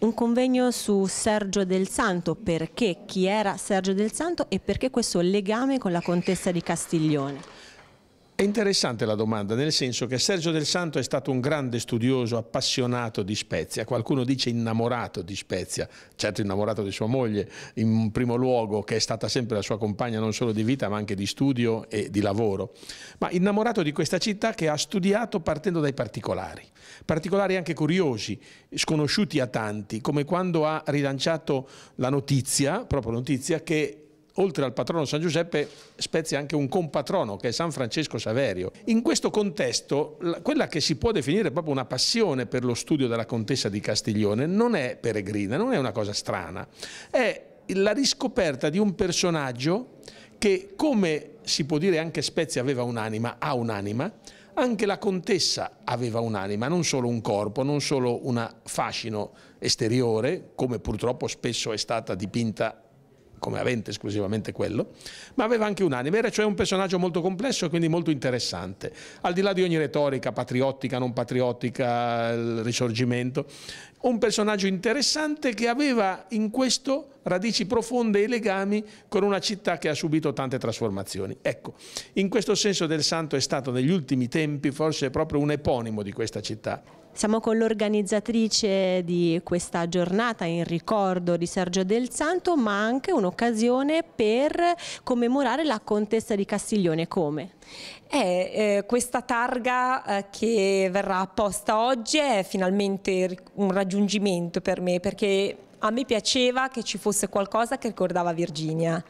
Un convegno su Sergio del Santo, perché chi era Sergio del Santo e perché questo legame con la contessa di Castiglione. È interessante la domanda, nel senso che Sergio Del Santo è stato un grande studioso, appassionato di Spezia, qualcuno dice innamorato di Spezia, certo innamorato di sua moglie in primo luogo, che è stata sempre la sua compagna non solo di vita ma anche di studio e di lavoro, ma innamorato di questa città che ha studiato partendo dai particolari, particolari anche curiosi, sconosciuti a tanti, come quando ha rilanciato la notizia, proprio notizia, che oltre al patrono San Giuseppe, Spezia ha anche un compatrono che è San Francesco Saverio. In questo contesto, quella che si può definire proprio una passione per lo studio della contessa di Castiglione non è peregrina, non è una cosa strana, è la riscoperta di un personaggio che, come si può dire anche Spezia aveva un'anima, ha un'anima, anche la contessa aveva un'anima, non solo un corpo, non solo un fascino esteriore, come purtroppo spesso è stata dipinta come avente esclusivamente quello, ma aveva anche un'anima, era cioè un personaggio molto complesso e quindi molto interessante, al di là di ogni retorica patriottica, non patriottica, il risorgimento, un personaggio interessante che aveva in questo radici profonde e legami con una città che ha subito tante trasformazioni. Ecco, in questo senso Del Santo è stato negli ultimi tempi forse proprio un eponimo di questa città. Siamo con l'organizzatrice di questa giornata in ricordo di Sergio Del Santo, ma anche un'occasione per commemorare la contessa di Castiglione. Come? Eh, eh, questa targa eh, che verrà apposta oggi è finalmente un raggiungimento per me perché a me piaceva che ci fosse qualcosa che ricordava Virginia.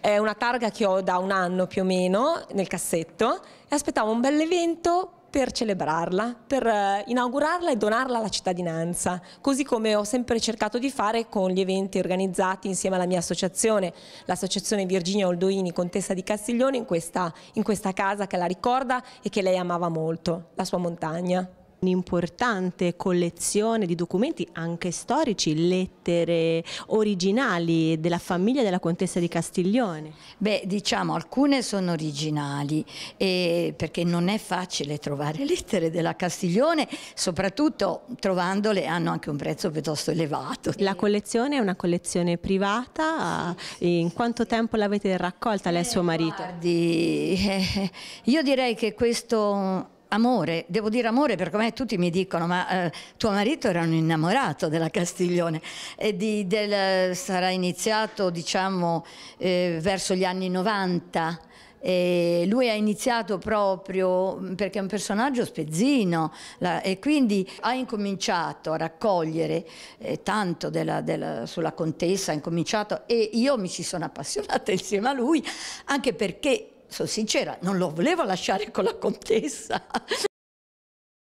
È una targa che ho da un anno più o meno nel cassetto e aspettavo un bel evento per celebrarla, per eh, inaugurarla e donarla alla cittadinanza, così come ho sempre cercato di fare con gli eventi organizzati insieme alla mia associazione, l'associazione Virginia Oldoini, contessa di Castiglione, in questa, in questa casa che la ricorda e che lei amava molto, la sua montagna un'importante collezione di documenti anche storici, lettere originali della famiglia della contessa di Castiglione. Beh, diciamo alcune sono originali eh, perché non è facile trovare lettere della Castiglione, soprattutto trovandole hanno anche un prezzo piuttosto elevato. La collezione è una collezione privata, in quanto tempo l'avete raccolta lei e suo eh, marito? Guardi, eh, io direi che questo amore, devo dire amore perché come tutti mi dicono ma eh, tuo marito era un innamorato della Castiglione e di, del, sarà iniziato diciamo eh, verso gli anni 90 e lui ha iniziato proprio mm, perché è un personaggio spezzino la, e quindi ha incominciato a raccogliere eh, tanto della, della, sulla contessa, ha incominciato e io mi ci sono appassionata insieme a lui anche perché sono sincera, non lo volevo lasciare con la contessa,